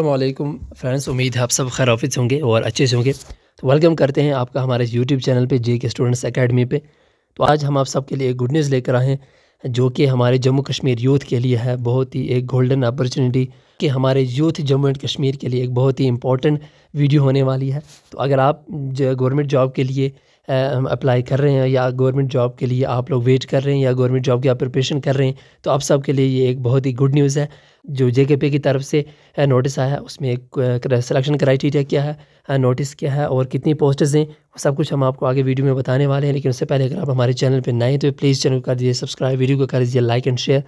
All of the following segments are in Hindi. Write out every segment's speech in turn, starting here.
अल्लाम फ्रेंड्स उम्मीद है आप सब खैर ऑफिस होंगे और अच्छे से होंगे तो वेलकम करते हैं आपका हमारे यूट्यूब चैनल पे जे के स्टूडेंट्स अकेडमी पे तो आज हम आप सबके लिए एक गुड न्यूज़ लेकर आए हैं जो कि हमारे जम्मू कश्मीर यूथ के लिए है बहुत ही एक गोल्डन अपॉर्चुनिटी कि हमारे यूथ जम्मू एंड कश्मीर के लिए एक बहुत ही इंपॉर्टेंट वीडियो होने वाली है तो अगर आप गवर्नमेंट जॉब के लिए हम अप्लाई कर रहे हैं या गवर्नमेंट जॉब के लिए आप लोग वेट कर रहे हैं या गवर्नमेंट जॉब की आप प्रिपरेशन कर रहे हैं तो आप सब के लिए ये एक बहुत ही गुड न्यूज़ है जो जे के पे की तरफ से नोटिस आया उसमें एक सिलेक्शन क्राइटेरिया क्या है नोटिस क्या है और कितनी पोस्टेज हैं वो सब कुछ हम आपको आगे वीडियो में बताने वाले हैं लेकिन उससे पहले अगर आप हमारे चैनल पर नए तो प्लीज़ चैनल को कर दीजिए सब्सक्राइब वीडियो को कर दीजिए like and share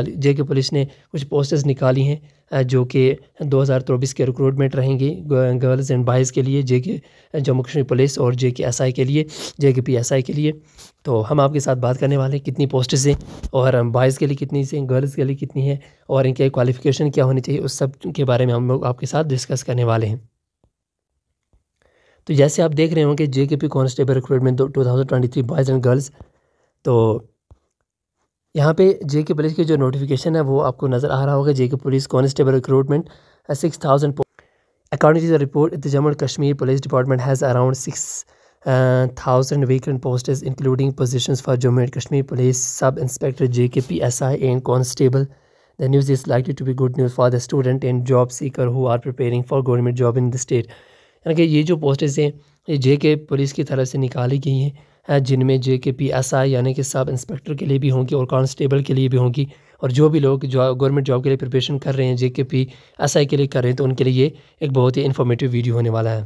J K police ने कुछ पोस्टर्स निकाली हैं जो कि 2024 के रिक्रूटमेंट रहेंगी गर्ल्स एंड बॉयज़ के लिए जे के जम्मू कश्मीर पुलिस और जे के एस आई के लिए जे के पी एस आई के लिए तो हम आपके साथ बात करने वाले हैं कितनी पोस्टर्स हैं और बॉयज़ के लिए कितनी से गर्ल्स के लिए कितनी है और इनके क्वालिफ़िकेशन क्या होनी चाहिए उस सब के बारे में हम लोग आपके साथ डिस्कस करने वाले हैं तो जैसे आप देख रहे होंगे J K P constable recruitment दो two thousand twenty three boys and girls तो यहाँ पे जे के पुलिस की जो नोटिफिकेशन है वो आपको नज़र आ रहा होगा J K police constable recruitment six thousand post according to the report it Jammu Kashmir police department has around six thousand vacant post including position for Jammu and Kashmir police sub inspector J K P S I and constable the news is like to be good news for the student and job seeker who are preparing for government job in the state यानी कि ये जो पोस्ट हैं ये जे के पुलिस की तरफ से निकाली गई हैं जिनमें जे के पी एस आई यानी कि सब इंस्पेक्टर के लिए भी होंगी और कांस्टेबल के लिए भी होंगी और जो भी लोग जो गवर्नमेंट जॉब के लिए प्रिपरेशन कर रहे हैं जे के पी एस आई के लिए कर रहे हैं तो उनके लिए एक बहुत ही इन्फॉर्मेटिव वीडियो होने वाला है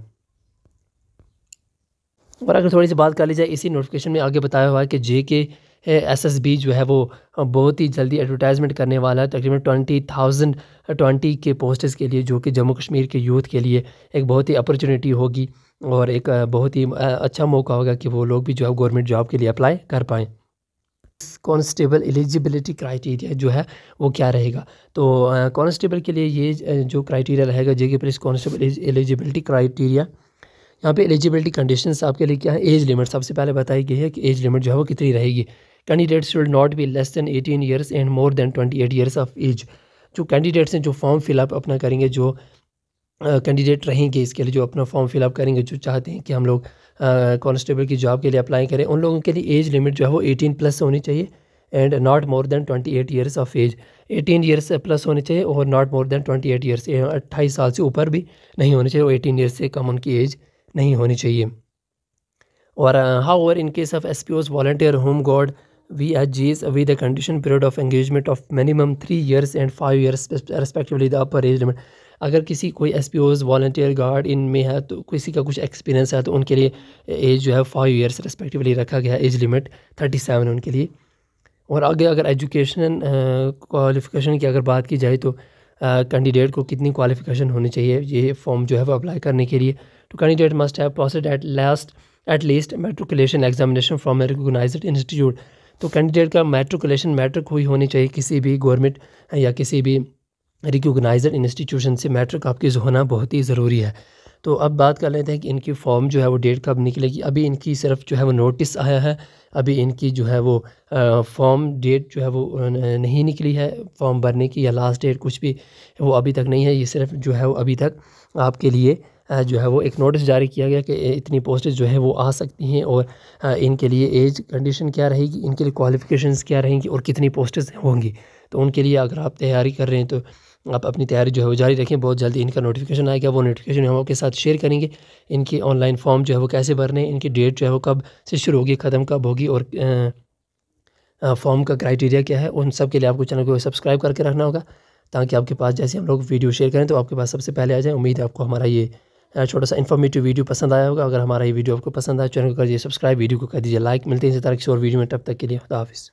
और अगर थोड़ी सी बात कर ली जाए इसी नोटिफिकेशन में आगे बताया हुआ है कि जे के एस एस बी जो है वो बहुत ही जल्दी एडवर्टाइजमेंट करने वाला है तकरीबन ट्वेंटी थाउजेंड ट्वेंटी के पोस्टर्स के लिए जो कि जम्मू कश्मीर के यूथ के लिए एक बहुत ही अपॉर्चुनिटी होगी और एक बहुत ही अच्छा मौका होगा कि वो लोग भी जो है गवर्नमेंट जॉब के लिए अप्लाई कर पाएँ कॉन्स्टेबल एलिजिबिलिटी क्राइटेरिया जो है वो क्या रहेगा तो कॉन्स्टेबल के लिए ये जो क्राइटेरिया रहेगा JK police constable eligibility criteria यहाँ पे एलिजिबिलिटी कंडीशन आपके लिए क्या है एज लिमिट सबसे पहले बताई गई है कि एज लिमिट जो है वो कितनी रहेगी candidates should not be less than eighteen years and more than twenty eight years of age जो कैंडिडेट्स हैं जो फॉर्म फिलअप अपना करेंगे जो कैंडिडेट रहेंगे इसके लिए जो अपना फॉर्म फिलअप करेंगे जो चाहते हैं कि हम लोग कॉन्स्टेबल की जॉब के लिए अप्लाई करें उन लोगों के लिए एज लिमिट जो है वो एटीन प्लस होनी चाहिए and not more than twenty eight years of age eighteen years plus होने चाहिए और not more than twenty eight years अट्ठाईस साल से ऊपर भी नहीं होने चाहिए और एटीन ईयर्स से कम उनकी एज नहीं होनी चाहिए और however in case of S P Os volunteer home guard H with a condition period of engagement of minimum three years and five years respectively the upper age limit अगर किसी कोई S P Os volunteer guard इन में है तो किसी का कुछ एक्सपीरियंस है तो उनके लिए एज जो है फाइव ईयर्स रेस्पेक्टिवली रखा गया है एज लिमिट थर्टी सेवन उनके लिए और आगे अगर एजुकेशन क्वालिफिकेशन की अगर बात की जाए तो कैंडिडेट को कितनी क्वालिफिकेशन होनी चाहिए ये फॉर्म जो है वो अप्लाई करने के लिए तो candidate must have processed at last at least matriculation examination from recognise institute तो कैंडिडेट का मैट्रिकुलेशन मैट्रिक हुई होनी चाहिए किसी भी गवर्नमेंट या किसी भी रिकोगनाइजर इंस्टीट्यूशन से मैट्रिक आपकी होना बहुत ही ज़रूरी है तो अब बात कर लेते हैं कि इनकी फॉर्म जो है वो डेट कब निकलेगी अभी इनकी सिर्फ जो है वो नोटिस आया है अभी इनकी जो है वो फॉर्म डेट जो है वो नहीं निकली है फॉर्म भरने की या लास्ट डेट कुछ भी वो अभी तक नहीं है ये सिर्फ जो है वो अभी तक आपके लिए जो है वो एक नोटिस जारी किया गया कि इतनी पोस्ट जो है वो आ सकती हैं और इनके लिए एज कंडीशन क्या रहेगी इनके लिए क्वालिफ़िकेशंस क्या रहेंगी और कितनी पोस्ट होंगी तो उनके लिए अगर आप तैयारी कर रहे हैं तो आप अपनी तैयारी जो है वो जारी रखें बहुत जल्दी इनका नोटिफिकेशन आएगा वो नोटिफिकेशन हम आपके साथ शेयर करेंगे इनके ऑनलाइन फॉर्म जो है वो कैसे भरने इनकी डेट जो है वो कब से शुरू होगी ख़त्म कब होगी और फॉर्म का क्राइटेरिया क्या है उन सब के लिए आपको चैनल को सब्सक्राइब करके रखना होगा ताकि आपके पास जैसे हम लोग वीडियो शेयर करें तो आपके पास सबसे पहले आ जाए उम्मीद है आपको हमारा ये छोटा सा इन्फॉर्मेटिव वीडियो पसंद आया होगा अगर हमारा ये वीडियो आपको पसंद आया चैनल को कर दीजिए सब्सक्राइब वीडियो को कर दीजिए लाइक मिलते हैं इसी तरह किसी और वीडियो में तब तक के लिए हाफिज़